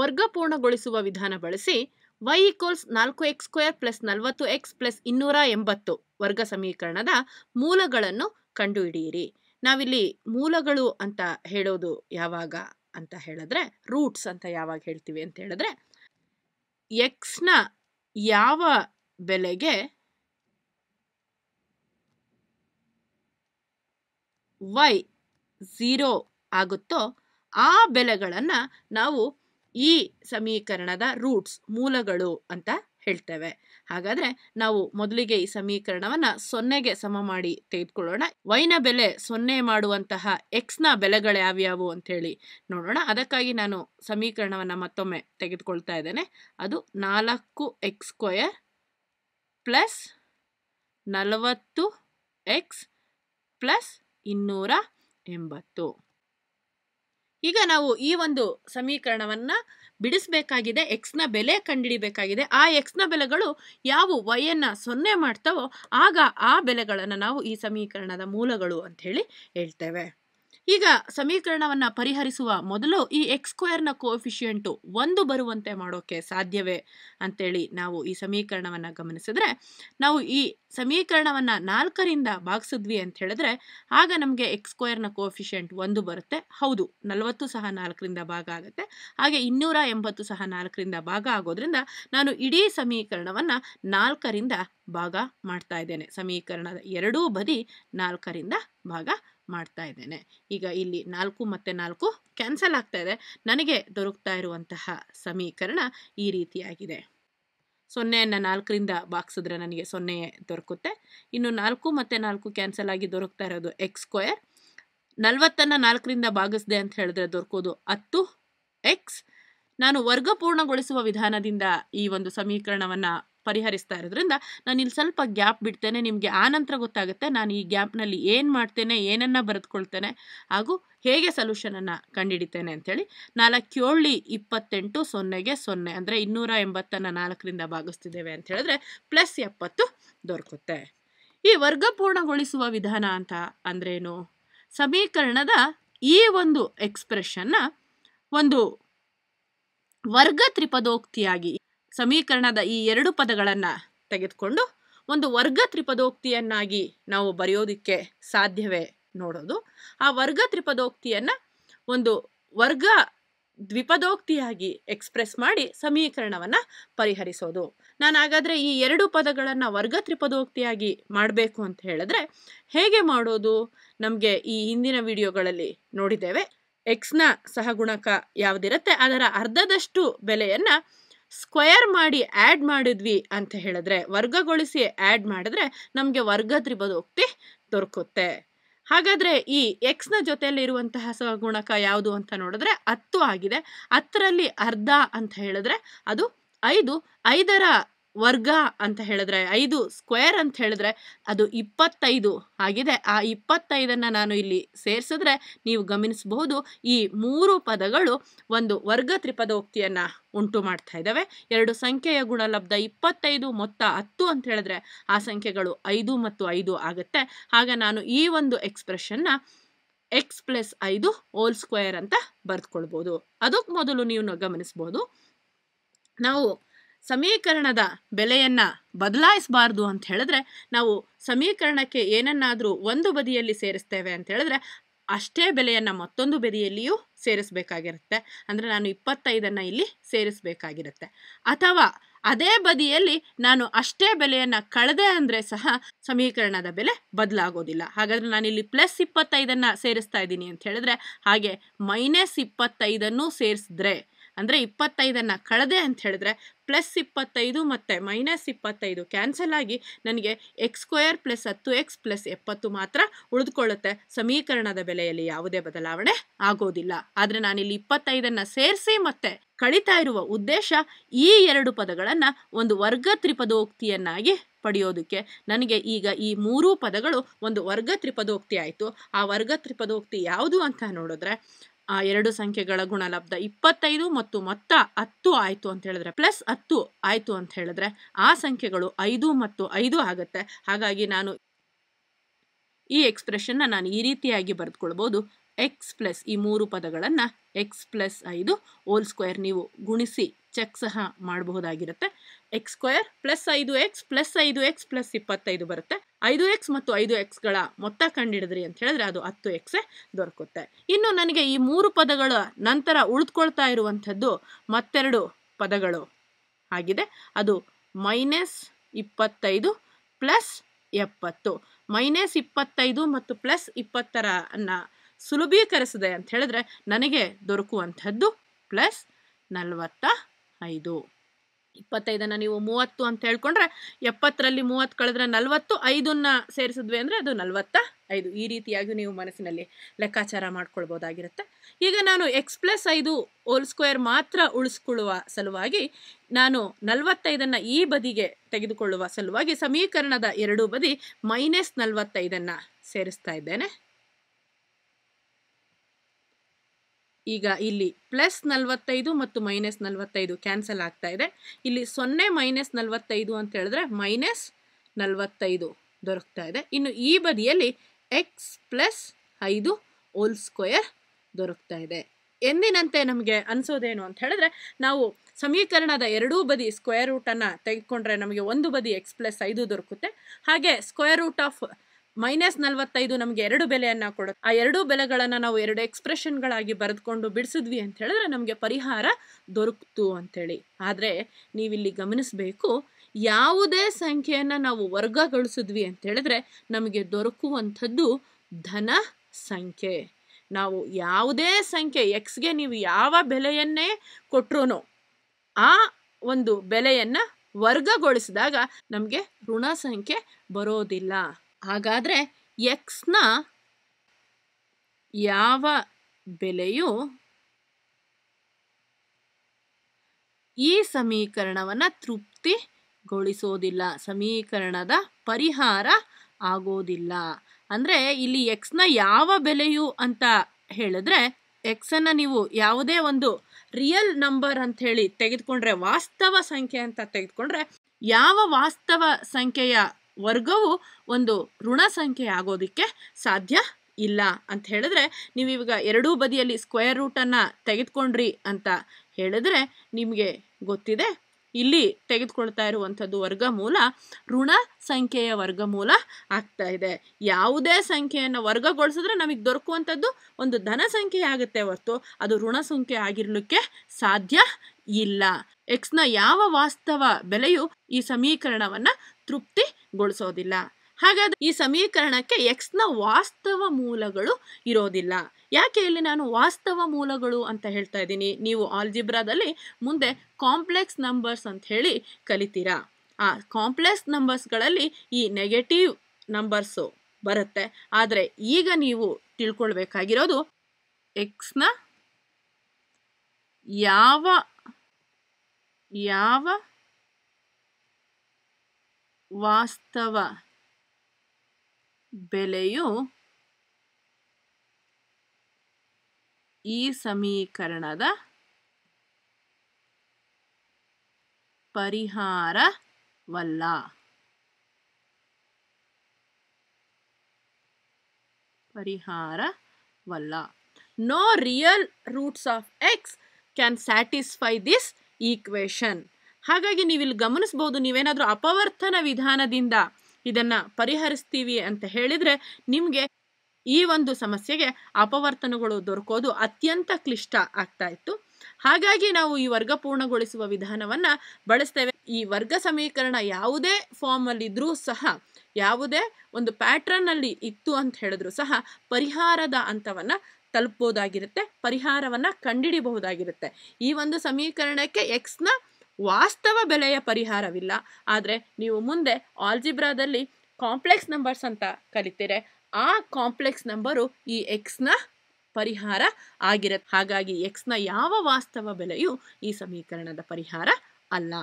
ವರ್ಗಪೂರ್ಣಗೊಳಿಸುವ ವಿಧಾನ ಬಳಸಿ y equals ನಾಲ್ಕು ಎಕ್ಸ್ ಸ್ಕ್ವೇರ್ ಪ್ಲಸ್ ನಲವತ್ತು ಎಕ್ಸ್ ಪ್ಲಸ್ ಇನ್ನೂರ ಎಂಬತ್ತು ವರ್ಗ ಸಮೀಕರಣದ ಮೂಲಗಳನ್ನು ಕಂಡುಹಿಡಿಯಿರಿ ನಾವಿಲ್ಲಿ ಮೂಲಗಳು ಅಂತ ಹೇಳೋದು ಯಾವಾಗ ಅಂತ ಹೇಳಿದ್ರೆ ರೂಟ್ಸ್ ಅಂತ ಯಾವಾಗ ಹೇಳ್ತೀವಿ ಅಂತ ಹೇಳಿದ್ರೆ ಎಕ್ಸ್ನ ಯಾವ ಬೆಲೆಗೆ ವೈ ಝೀರೋ ಆಗುತ್ತೋ ಆ ಬೆಲೆಗಳನ್ನು ನಾವು ಈ ಸಮೀಕರಣದ ರೂಟ್ಸ್ ಮೂಲಗಳು ಅಂತ ಹೇಳ್ತೇವೆ ಹಾಗಾದರೆ ನಾವು ಮೊದಲಿಗೆ ಈ ಸಮೀಕರಣವನ್ನು ಸೊನ್ನೆಗೆ ಸಮ ಮಾಡಿ ತೆಗೆದುಕೊಳ್ಳೋಣ ವೈನ ಬೆಲೆ ಸೊನ್ನೆ ಮಾಡುವಂತಹ ಎಕ್ಸ್ನ ಬೆಲೆಗಳು ಯಾವ್ಯಾವು ಹೇಳಿ ನೋಡೋಣ ಅದಕ್ಕಾಗಿ ನಾನು ಸಮೀಕರಣವನ್ನು ಮತ್ತೊಮ್ಮೆ ತೆಗೆದುಕೊಳ್ತಾ ಇದ್ದೇನೆ ಅದು ನಾಲ್ಕು ಎಕ್ಸ್ ಸ್ಕ್ವಯರ್ ಪ್ಲಸ್ ನಲವತ್ತು ಎಕ್ಸ್ ಪ್ಲಸ್ ಇನ್ನೂರ ಎಂಬತ್ತು ಈಗ ನಾವು ಈ ಒಂದು ಸಮೀಕರಣವನ್ನು ಬಿಡಿಸಬೇಕಾಗಿದೆ ಎಕ್ಸ್ನ ಬೆಲೆ ಕಂಡುಹಿಡಿಬೇಕಾಗಿದೆ ಆ ಎಕ್ಸ್ನ ಬೆಲೆಗಳು ಯಾವ ವೈಯನ್ನು ಸೊನ್ನೆ ಮಾಡ್ತವೋ ಆಗ ಆ ಬೆಲೆಗಳನ್ನು ನಾವು ಈ ಸಮೀಕರಣದ ಮೂಲಗಳು ಹೇಳಿ ಹೇಳ್ತೇವೆ ಈಗ ಸಮೀಕರಣವನ್ನು ಪರಿಹರಿಸುವ ಮೊದಲು ಈ ಎಕ್ಸ್ ಸ್ಕ್ವೇರ್ನ ಕೋಫಿಷಿಯಂಟು ಒಂದು ಬರುವಂತೆ ಮಾಡೋಕ್ಕೆ ಸಾಧ್ಯವೇ ಅಂತೇಳಿ ನಾವು ಈ ಸಮೀಕರಣವನ್ನು ಗಮನಿಸಿದ್ರೆ ನಾವು ಈ ಸಮೀಕರಣವನ್ನು ನಾಲ್ಕರಿಂದ ಭಾಗಿಸಿದ್ವಿ ಅಂತ ಹೇಳಿದ್ರೆ ಆಗ ನಮಗೆ ಎಕ್ಸ್ ಸ್ಕ್ವೇರ್ನ ಕೋಫಿಷಿಯಂಟ್ ಒಂದು ಬರುತ್ತೆ ಹೌದು ನಲವತ್ತು ಸಹ ನಾಲ್ಕರಿಂದ ಭಾಗ ಆಗುತ್ತೆ ಹಾಗೆ ಇನ್ನೂರ ಎಂಬತ್ತು ಸಹ ನಾಲ್ಕರಿಂದ ಭಾಗ ಆಗೋದ್ರಿಂದ ನಾನು ಇಡೀ ಸಮೀಕರಣವನ್ನು ನಾಲ್ಕರಿಂದ ಭಾಗ ಮಾಡ್ತಾ ಇದ್ದೇನೆ ಸಮೀಕರಣದ ಎರಡೂ ಬದಿ ನಾಲ್ಕರಿಂದ ಭಾಗ ಮಾಡ್ತಾ ಇದ್ದೇನೆ ಈಗ ಇಲ್ಲಿ ನಾಲ್ಕು ಮತ್ತು ನಾಲ್ಕು ಕ್ಯಾನ್ಸಲ್ ಆಗ್ತಾ ಇದೆ ನನಗೆ ದೊರಕ್ತಾ ಇರುವಂತಹ ಸಮೀಕರಣ ಈ ರೀತಿಯಾಗಿದೆ ಸೊನ್ನೆಯನ್ನು ನಾಲ್ಕರಿಂದ ಬಾಕ್ಸಿದ್ರೆ ನನಗೆ ಸೊನ್ನೆಯೇ ದೊರಕುತ್ತೆ ಇನ್ನು ನಾಲ್ಕು ಮತ್ತು ನಾಲ್ಕು ಕ್ಯಾನ್ಸಲ್ ಆಗಿ ದೊರಕ್ತಾ ಇರೋದು ಎಕ್ಸ್ ಸ್ಕ್ವಯರ್ ನಲವತ್ತನ್ನು ನಾಲ್ಕರಿಂದ ಭಾಗಿಸಿದೆ ಅಂತ ಹೇಳಿದ್ರೆ ದೊರಕೋದು ಹತ್ತು ಎಕ್ಸ್ ನಾನು ವರ್ಗಪೂರ್ಣಗೊಳಿಸುವ ವಿಧಾನದಿಂದ ಈ ಒಂದು ಸಮೀಕರಣವನ್ನು ಪರಿಹರಿಸ್ತಾ ಇರೋದ್ರಿಂದ ನಾನು ಇಲ್ಲಿ ಸ್ವಲ್ಪ ಗ್ಯಾಪ್ ಬಿಡ್ತೇನೆ ನಿಮಗೆ ಆನಂತರ ಗೊತ್ತಾಗುತ್ತೆ ನಾನು ಈ ಗ್ಯಾಪ್ನಲ್ಲಿ ಏನು ಮಾಡ್ತೇನೆ ಏನನ್ನು ಬರೆದುಕೊಳ್ತೇನೆ ಹಾಗೂ ಹೇಗೆ ಸೊಲ್ಯೂಷನನ್ನು ಕಂಡುಹಿಡಿತೇನೆ ಅಂಥೇಳಿ ನಾಲ್ಕೇಳಿ ಇಪ್ಪತ್ತೆಂಟು ಸೊನ್ನೆಗೆ ಸೊನ್ನೆ ಅಂದರೆ ಇನ್ನೂರ ಎಂಬತ್ತನ್ನು ನಾಲ್ಕರಿಂದ ಭಾಗಿಸ್ತಿದ್ದೇವೆ ಅಂತ ಹೇಳಿದ್ರೆ ಪ್ಲಸ್ ಎಪ್ಪತ್ತು ದೊರಕುತ್ತೆ ಈ ವರ್ಗ ಪೂರ್ಣಗೊಳಿಸುವ ವಿಧಾನ ಅಂತ ಅಂದ್ರೇನು ಸಮೀಕರಣದ ಈ ಒಂದು ಎಕ್ಸ್ಪ್ರೆಷನ್ನ ಒಂದು ವರ್ಗ ತ್ರಿಪದೋಕ್ತಿಯಾಗಿ ಸಮೀಕರಣದ ಈ ಎರಡು ಪದಗಳನ್ನು ತೆಗೆದುಕೊಂಡು ಒಂದು ವರ್ಗ ತ್ರಿಪದೋಕ್ತಿಯನ್ನಾಗಿ ನಾವು ಬರೆಯೋದಕ್ಕೆ ಸಾಧ್ಯವೇ ನೋಡೋದು ಆ ವರ್ಗ ತ್ರಿಪದೋಕ್ತಿಯನ್ನು ಒಂದು ವರ್ಗ ದ್ವಿಪದೋಕ್ತಿಯಾಗಿ ಎಕ್ಸ್ಪ್ರೆಸ್ ಮಾಡಿ ಸಮೀಕರಣವನ್ನು ಪರಿಹರಿಸೋದು ನಾನು ಹಾಗಾದರೆ ಈ ಎರಡು ಪದಗಳನ್ನು ವರ್ಗ ತ್ರಿಪದೋಕ್ತಿಯಾಗಿ ಮಾಡಬೇಕು ಅಂತ ಹೇಳಿದ್ರೆ ಹೇಗೆ ಮಾಡೋದು ನಮಗೆ ಈ ಹಿಂದಿನ ವಿಡಿಯೋಗಳಲ್ಲಿ ನೋಡಿದ್ದೇವೆ ಎಕ್ಸ್ನ ಸಹಗುಣಕ ಯಾವುದಿರುತ್ತೆ ಅದರ ಅರ್ಧದಷ್ಟು ಬೆಲೆಯನ್ನು ಸ್ಕ್ವಯರ್ ಮಾಡಿ ಆ್ಯಡ್ ಮಾಡಿದ್ವಿ ಅಂತ ಹೇಳಿದ್ರೆ ವರ್ಗಗೊಳಿಸಿ ಆ್ಯಡ್ ಮಾಡಿದ್ರೆ ನಮಗೆ ವರ್ಗ ಒಕ್ತಿ ದೊರಕುತ್ತೆ ಹಾಗಾದರೆ ಈ ಎಕ್ಸ್ನ ಜೊತೆಯಲ್ಲಿರುವಂತಹ ಸಗುಣಕ ಯಾವುದು ಅಂತ ನೋಡಿದ್ರೆ ಹತ್ತು ಆಗಿದೆ ಹತ್ತರಲ್ಲಿ ಅರ್ಧ ಅಂತ ಹೇಳಿದ್ರೆ ಅದು ಐದು ಐದರ ವರ್ಗ ಅಂತ ಹೇಳಿದ್ರೆ ಐದು ಸ್ಕ್ವೇರ್ ಅಂತ ಹೇಳಿದ್ರೆ ಅದು ಇಪ್ಪತ್ತೈದು ಆಗಿದೆ ಆ ಇಪ್ಪತ್ತೈದನ್ನು ನಾನು ಇಲ್ಲಿ ಸೇರಿಸಿದ್ರೆ ನೀವು ಗಮನಿಸಬಹುದು ಈ ಮೂರು ಪದಗಳು ಒಂದು ವರ್ಗ ತ್ರಿಪದೋಕ್ತಿಯನ್ನು ಉಂಟು ಮಾಡ್ತಾ ಇದ್ದಾವೆ ಎರಡು ಸಂಖ್ಯೆಯ ಗುಣಲಬ್ಧ ಇಪ್ಪತ್ತೈದು ಮೊತ್ತ ಹತ್ತು ಅಂತ ಹೇಳಿದ್ರೆ ಆ ಸಂಖ್ಯೆಗಳು ಐದು ಮತ್ತು ಐದು ಆಗುತ್ತೆ ಆಗ ನಾನು ಈ ಒಂದು ಎಕ್ಸ್ಪ್ರೆಷನ್ನ ಎಕ್ಸ್ ಪ್ಲಸ್ ಐದು ಹೋಲ್ ಸ್ಕ್ವೇರ್ ಅಂತ ಬರೆದುಕೊಳ್ಬೋದು ಅದಕ್ಕೆ ಮೊದಲು ನೀವು ಗಮನಿಸ್ಬೋದು ನಾವು ಸಮೀಕರಣದ ಬೆಲೆಯನ್ನು ಬದಲಾಯಿಸಬಾರ್ದು ಅಂತ ಹೇಳಿದ್ರೆ ನಾವು ಸಮೀಕರಣಕ್ಕೆ ಏನನ್ನಾದರೂ ಒಂದು ಬದಿಯಲ್ಲಿ ಸೇರಿಸ್ತೇವೆ ಅಂತ ಹೇಳಿದ್ರೆ ಅಷ್ಟೇ ಬೆಲೆಯನ್ನು ಮತ್ತೊಂದು ಬದಿಯಲ್ಲಿಯೂ ಸೇರಿಸಬೇಕಾಗಿರುತ್ತೆ ಅಂದರೆ ನಾನು ಇಪ್ಪತ್ತೈದನ್ನು ಇಲ್ಲಿ ಸೇರಿಸಬೇಕಾಗಿರುತ್ತೆ ಅಥವಾ ಅದೇ ಬದಿಯಲ್ಲಿ ನಾನು ಅಷ್ಟೇ ಬೆಲೆಯನ್ನು ಕಳೆದೆ ಅಂದರೆ ಸಹ ಸಮೀಕರಣದ ಬೆಲೆ ಬದಲಾಗೋದಿಲ್ಲ ಹಾಗಾದರೆ ನಾನಿಲ್ಲಿ ಪ್ಲಸ್ ಇಪ್ಪತ್ತೈದನ್ನು ಸೇರಿಸ್ತಾ ಇದ್ದೀನಿ ಅಂತ ಹೇಳಿದ್ರೆ ಹಾಗೆ ಮೈನಸ್ ಇಪ್ಪತ್ತೈದನ್ನು ಸೇರಿಸಿದ್ರೆ ಅಂದರೆ ಇಪ್ಪತ್ತೈದನ್ನು ಕಳೆದೆ ಅಂತ ಹೇಳಿದ್ರೆ ಪ್ಲಸ್ ಇಪ್ಪತ್ತೈದು ಮತ್ತು ಮೈನಸ್ ಇಪ್ಪತ್ತೈದು ಕ್ಯಾನ್ಸಲ್ ಆಗಿ ನನಗೆ ಎಕ್ಸ್ ಸ್ಕ್ವಯರ್ ಪ್ಲಸ್ ಹತ್ತು ಎಕ್ಸ್ ಪ್ಲಸ್ ಎಪ್ಪತ್ತು ಮಾತ್ರ ಉಳಿದುಕೊಳ್ಳುತ್ತೆ ಸಮೀಕರಣದ ಬೆಲೆಯಲ್ಲಿ ಯಾವುದೇ ಬದಲಾವಣೆ ಆಗೋದಿಲ್ಲ ಆದರೆ ನಾನಿಲ್ಲಿ ಇಪ್ಪತ್ತೈದನ್ನು ಸೇರಿಸಿ ಮತ್ತೆ ಕಳೀತಾ ಇರುವ ಉದ್ದೇಶ ಈ ಎರಡು ಪದಗಳನ್ನು ಒಂದು ವರ್ಗ ತ್ರಿಪದೋಕ್ತಿಯನ್ನಾಗಿ ಪಡೆಯೋದಕ್ಕೆ ನನಗೆ ಈಗ ಈ ಮೂರೂ ಪದಗಳು ಒಂದು ವರ್ಗ ತ್ರಿಪದೋಕ್ತಿ ಆಯಿತು ಆ ವರ್ಗ ತ್ರಿಪದೋಕ್ತಿ ಯಾವುದು ಅಂತ ನೋಡಿದ್ರೆ ಆ ಎರಡು ಸಂಖ್ಯೆಗಳ ಗುಣಲಬ್ಧ ಇಪ್ಪತ್ತೈದು ಮತ್ತು ಮೊತ್ತ ಹತ್ತು ಆಯಿತು ಅಂತ ಹೇಳಿದ್ರೆ ಪ್ಲಸ್ ಹತ್ತು ಆಯಿತು ಅಂತ ಹೇಳಿದ್ರೆ ಆ ಸಂಖ್ಯೆಗಳು ಐದು ಮತ್ತು ಐದು ಆಗುತ್ತೆ ಹಾಗಾಗಿ ನಾನು ಈ ಎಕ್ಸ್ಪ್ರೆಷನ್ನ ನಾನು ಈ ರೀತಿಯಾಗಿ ಬರೆದುಕೊಳ್ಬೋದು ಎಕ್ಸ್ ಪ್ಲಸ್ ಈ ಮೂರು ಪದಗಳನ್ನು ಎಕ್ಸ್ ಪ್ಲಸ್ ಐದು ಓಲ್ ಸ್ಕ್ವೇರ್ ನೀವು ಗುಣಿಸಿ ಚೆಕ್ ಸಹ ಮಾಡಬಹುದಾಗಿರುತ್ತೆ ಎಕ್ಸ್ ಸ್ಕ್ವೇರ್ ಪ್ಲಸ್ ಐದು ಎಕ್ಸ್ ಪ್ಲಸ್ ಐದು ಎಕ್ಸ್ ಪ್ಲಸ್ ಇಪ್ಪತ್ತೈದು ಬರುತ್ತೆ ಐದು ಎಕ್ಸ್ ಮತ್ತು ಐದು ಎಕ್ಸ್ಗಳ ಮೊತ್ತ ಕಂಡಿಡಿದ್ರಿ ಅಂತ ಹೇಳಿದ್ರೆ ಅದು ಹತ್ತು ಎಕ್ಸ್ ದೊರಕುತ್ತೆ ಇನ್ನು ನನಗೆ ಈ ಮೂರು ಪದಗಳ ನಂತರ ಉಳಿದುಕೊಳ್ತಾ ಇರುವಂಥದ್ದು ಮತ್ತೆರಡು ಪದಗಳು ಆಗಿದೆ ಅದು ಮೈನಸ್ ಇಪ್ಪತ್ತೈದು ಪ್ಲಸ್ ಎಪ್ಪತ್ತು ಮೈನಸ್ ಇಪ್ಪತ್ತೈದು ಮತ್ತು ಪ್ಲಸ್ ಇಪ್ಪತ್ತರನ್ನು ಸುಲಭೀಕರಿಸಿದೆ ಅಂತ ಹೇಳಿದ್ರೆ ನನಗೆ ದೊರಕುವಂಥದ್ದು ಪ್ಲಸ್ ನಲವತ್ತ ಐದು ಇಪ್ಪತ್ತೈದನ್ನು ನೀವು ಮೂವತ್ತು ಅಂತ ಹೇಳ್ಕೊಂಡ್ರೆ ಎಪ್ಪತ್ತರಲ್ಲಿ ಮೂವತ್ತು ಕಳೆದ್ರೆ ನಲವತ್ತು ಐದನ್ನ ಸೇರಿಸಿದ್ವಿ ಅಂದರೆ ಅದು ನಲವತ್ತ ಐದು ಈ ರೀತಿಯಾಗಿ ನೀವು ಮನಸ್ಸಿನಲ್ಲಿ ಲೆಕ್ಕಾಚಾರ ಮಾಡ್ಕೊಳ್ಬೋದಾಗಿರುತ್ತೆ ಈಗ ನಾನು ಎಕ್ಸ್ ಪ್ಲಸ್ ಐದು ಓಲ್ ಸ್ಕ್ವೇರ್ ಮಾತ್ರ ಉಳಿಸ್ಕೊಳ್ಳುವ ಸಲುವಾಗಿ ನಾನು ನಲವತ್ತೈದನ್ನು ಈ ಬದಿಗೆ ತೆಗೆದುಕೊಳ್ಳುವ ಸಲುವಾಗಿ ಸಮೀಕರಣದ ಎರಡೂ ಬದಿ ಮೈನಸ್ ನಲವತ್ತೈದನ್ನು ಸೇರಿಸ್ತಾ ಇದ್ದೇನೆ ಈಗ ಇಲ್ಲಿ ಪ್ಲಸ್ ನಲವತ್ತೈದು ಮತ್ತು ಮೈನಸ್ ನಲವತ್ತೈದು ಕ್ಯಾನ್ಸಲ್ ಆಗ್ತಾ ಇದೆ ಇಲ್ಲಿ ಸೊನ್ನೆ ಮೈನಸ್ ನಲವತ್ತೈದು ಅಂತ ಹೇಳಿದ್ರೆ ಮೈನಸ್ ನಲವತ್ತೈದು ದೊರಕ್ತಾ ಇದೆ ಇನ್ನು ಈ ಬದಿಯಲ್ಲಿ ಎಕ್ಸ್ ಪ್ಲಸ್ ಐದು ಓಲ್ ಸ್ಕ್ವಯರ್ ದೊರಕ್ತಾ ಇದೆ ಎಂದಿನಂತೆ ನಮಗೆ ಅನಿಸೋದೇನು ಅಂತ ಹೇಳಿದ್ರೆ ನಾವು ಸಮೀಕರಣದ ಎರಡೂ ಬದಿ ಸ್ಕ್ವೇರ್ ರೂಟನ್ನು ತೆಗೆದುಕೊಂಡ್ರೆ ನಮಗೆ ಒಂದು ಬದಿ ಎಕ್ಸ್ ಪ್ಲಸ್ ಐದು ದೊರಕುತ್ತೆ ಹಾಗೆ ಸ್ಕ್ವೇರ್ ರೂಟ್ ಆಫ್ ಮೈನಸ್ ನಲವತ್ತೈದು ನಮಗೆ ಎರಡು ಬೆಲೆಯನ್ನ ಕೊಡುತ್ತೆ ಆ ಎರಡು ಬೆಲೆಗಳನ್ನು ನಾವು ಎರಡು ಎಕ್ಸ್ಪ್ರೆಷನ್ಗಳಾಗಿ ಬರೆದುಕೊಂಡು ಬಿಡಿಸಿದ್ವಿ ಅಂತ ಹೇಳಿದ್ರೆ ನಮಗೆ ಪರಿಹಾರ ದೊರಕ್ತು ಅಂತೇಳಿ ಆದರೆ ನೀವಿಲ್ಲಿ ಗಮನಿಸಬೇಕು ಯಾವುದೇ ಸಂಖ್ಯೆಯನ್ನು ನಾವು ವರ್ಗಗೊಳಿಸಿದ್ವಿ ಅಂತ ಹೇಳಿದ್ರೆ ನಮಗೆ ದೊರಕುವಂಥದ್ದು ಧನ ಸಂಖ್ಯೆ ನಾವು ಯಾವುದೇ ಸಂಖ್ಯೆ ಎಕ್ಸ್ಗೆ ನೀವು ಯಾವ ಬೆಲೆಯನ್ನೇ ಕೊಟ್ಟರು ಆ ಒಂದು ಬೆಲೆಯನ್ನ ವರ್ಗಗೊಳಿಸಿದಾಗ ನಮಗೆ ಋಣ ಸಂಖ್ಯೆ ಬರೋದಿಲ್ಲ ಹಾಗಾದರೆ ಎಕ್ಸ್ನ ಯಾವ ಬೆಲೆಯು ಈ ಸಮೀಕರಣವನ್ನು ತೃಪ್ತಿಗೊಳಿಸೋದಿಲ್ಲ ಸಮೀಕರಣದ ಪರಿಹಾರ ಆಗೋದಿಲ್ಲ ಅಂದರೆ ಇಲ್ಲಿ ಎಕ್ಸ್ನ ಯಾವ ಬೆಲೆಯು ಅಂತ ಹೇಳಿದ್ರೆ ಎಕ್ಸನ್ನು ನೀವು ಯಾವುದೇ ಒಂದು ರಿಯಲ್ ನಂಬರ್ ಅಂತ ಹೇಳಿ ತೆಗೆದುಕೊಂಡ್ರೆ ವಾಸ್ತವ ಸಂಖ್ಯೆ ಅಂತ ತೆಗೆದುಕೊಂಡ್ರೆ ಯಾವ ವಾಸ್ತವ ಸಂಖ್ಯೆಯ ವರ್ಗವು ಒಂದು ಋಣ ಸಂಖ್ಯೆ ಆಗೋದಕ್ಕೆ ಸಾಧ್ಯ ಇಲ್ಲ ಅಂತ ಹೇಳಿದ್ರೆ ನೀವು ಎರಡೂ ಬದಿಯಲ್ಲಿ ಸ್ಕ್ವೇರ್ ರೂಟನ್ನು ತೆಗೆದುಕೊಂಡ್ರಿ ಅಂತ ಹೇಳಿದ್ರೆ ನಿಮಗೆ ಗೊತ್ತಿದೆ ಇಲ್ಲಿ ತೆಗೆದುಕೊಳ್ತಾ ಇರುವಂಥದ್ದು ವರ್ಗಮೂಲ ಋಣ ಸಂಖ್ಯೆಯ ವರ್ಗಮೂಲ ಆಗ್ತಾ ಇದೆ ಯಾವುದೇ ಸಂಖ್ಯೆಯನ್ನು ವರ್ಗಗೊಳಿಸಿದ್ರೆ ನಮಗೆ ದೊರಕುವಂಥದ್ದು ಒಂದು ಧನ ಸಂಖ್ಯೆ ಆಗುತ್ತೆ ಹೊರತು ಅದು ಋಣ ಸಂಖ್ಯೆ ಆಗಿರಲಿಕ್ಕೆ ಸಾಧ್ಯ ಇಲ್ಲ ಎಕ್ಸ್ನ ಯಾವ ವಾಸ್ತವ ಬೆಲೆಯು ಈ ಸಮೀಕರಣವನ್ನು ತೃಪ್ತಿ ಗೊಳಿಸೋದಿಲ್ಲ ಹಾಗಾದ್ರೆ ಈ ಸಮೀಕರಣಕ್ಕೆ ಎಕ್ಸ್ ನ ವಾಸ್ತವ ಮೂಲಗಳು ಇರೋದಿಲ್ಲ ಯಾಕೆ ಇಲ್ಲಿ ನಾನು ವಾಸ್ತವ ಮೂಲಗಳು ಅಂತ ಹೇಳ್ತಾ ಇದ್ದೀನಿ ನೀವು ಆಲ್ಜಿಬ್ರಾದಲ್ಲಿ ಮುಂದೆ ಕಾಂಪ್ಲೆಕ್ಸ್ ನಂಬರ್ಸ್ ಅಂತ ಹೇಳಿ ಕಲಿತೀರಾ ಆ ಕಾಂಪ್ಲೆಕ್ಸ್ ನಂಬರ್ಸ್ಗಳಲ್ಲಿ ಈ ನೆಗೆಟಿವ್ ನಂಬರ್ಸು ಬರುತ್ತೆ ಆದರೆ ಈಗ ನೀವು ತಿಳ್ಕೊಳ್ಬೇಕಾಗಿರೋದು ಎಕ್ಸ್ನ ಯಾವ ಯಾವ ವಾಸ್ತವ ಬೆಲೆಯು ಈ ಸಮೀಕರಣದ ಪರಿಹಾರವಲ್ಲ ಪರಿಹಾರವಲ್ಲ no real roots of x can satisfy this equation ಹಾಗಾಗಿ ನೀವಿಲ್ಲಿ ಗಮನಿಸ್ಬೋದು ನೀವೇನಾದರೂ ಅಪವರ್ತನ ವಿಧಾನದಿಂದ ಇದನ್ನು ಪರಿಹರಿಸ್ತೀವಿ ಅಂತ ಹೇಳಿದರೆ ನಿಮಗೆ ಈ ಒಂದು ಸಮಸ್ಯೆಗೆ ಅಪವರ್ತನಗಳು ದೊರಕೋದು ಅತ್ಯಂತ ಕ್ಲಿಷ್ಟ ಆಗ್ತಾ ಇತ್ತು ಹಾಗಾಗಿ ನಾವು ಈ ವರ್ಗ ಪೂರ್ಣಗೊಳಿಸುವ ವಿಧಾನವನ್ನು ಬಳಸ್ತೇವೆ ಈ ವರ್ಗ ಸಮೀಕರಣ ಯಾವುದೇ ಫಾರ್ಮಲ್ಲಿದ್ದರೂ ಸಹ ಯಾವುದೇ ಒಂದು ಪ್ಯಾಟ್ರನ್ನಲ್ಲಿ ಇತ್ತು ಅಂತ ಹೇಳಿದ್ರು ಸಹ ಪರಿಹಾರದ ಹಂತವನ್ನು ತಲುಪಬಹುದಾಗಿರುತ್ತೆ ಪರಿಹಾರವನ್ನು ಕಂಡಿಡಿಬಹುದಾಗಿರುತ್ತೆ ಈ ಒಂದು ಸಮೀಕರಣಕ್ಕೆ ಎಕ್ಸ್ನ ವಾಸ್ತವ ಬೆಲೆಯ ಪರಿಹಾರವಿಲ್ಲ ಆದರೆ ನೀವು ಮುಂದೆ ಆಲ್ಜಿಬ್ರಾದಲ್ಲಿ ಕಾಂಪ್ಲೆಕ್ಸ್ ನಂಬರ್ಸ್ ಅಂತ ಕಲಿತೀರೆ ಆ ಕಾಂಪ್ಲೆಕ್ಸ್ ನಂಬರು ಈ ನ ಪರಿಹಾರ ಆಗಿರತ್ತೆ ಹಾಗಾಗಿ ಎಕ್ಸ್ನ ಯಾವ ವಾಸ್ತವ ಬೆಲೆಯು ಈ ಸಮೀಕರಣದ ಪರಿಹಾರ ಅಲ್ಲ